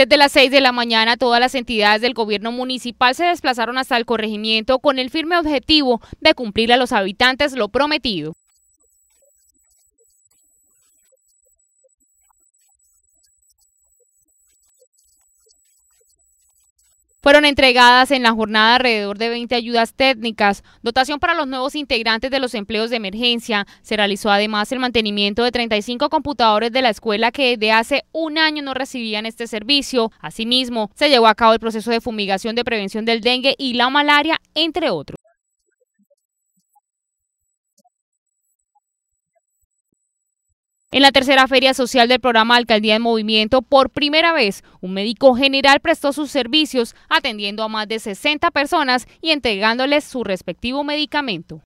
Desde las 6 de la mañana, todas las entidades del gobierno municipal se desplazaron hasta el corregimiento con el firme objetivo de cumplir a los habitantes lo prometido. Fueron entregadas en la jornada alrededor de 20 ayudas técnicas, dotación para los nuevos integrantes de los empleos de emergencia. Se realizó además el mantenimiento de 35 computadores de la escuela que desde hace un año no recibían este servicio. Asimismo, se llevó a cabo el proceso de fumigación de prevención del dengue y la malaria, entre otros. En la tercera feria social del programa Alcaldía en Movimiento, por primera vez, un médico general prestó sus servicios atendiendo a más de 60 personas y entregándoles su respectivo medicamento.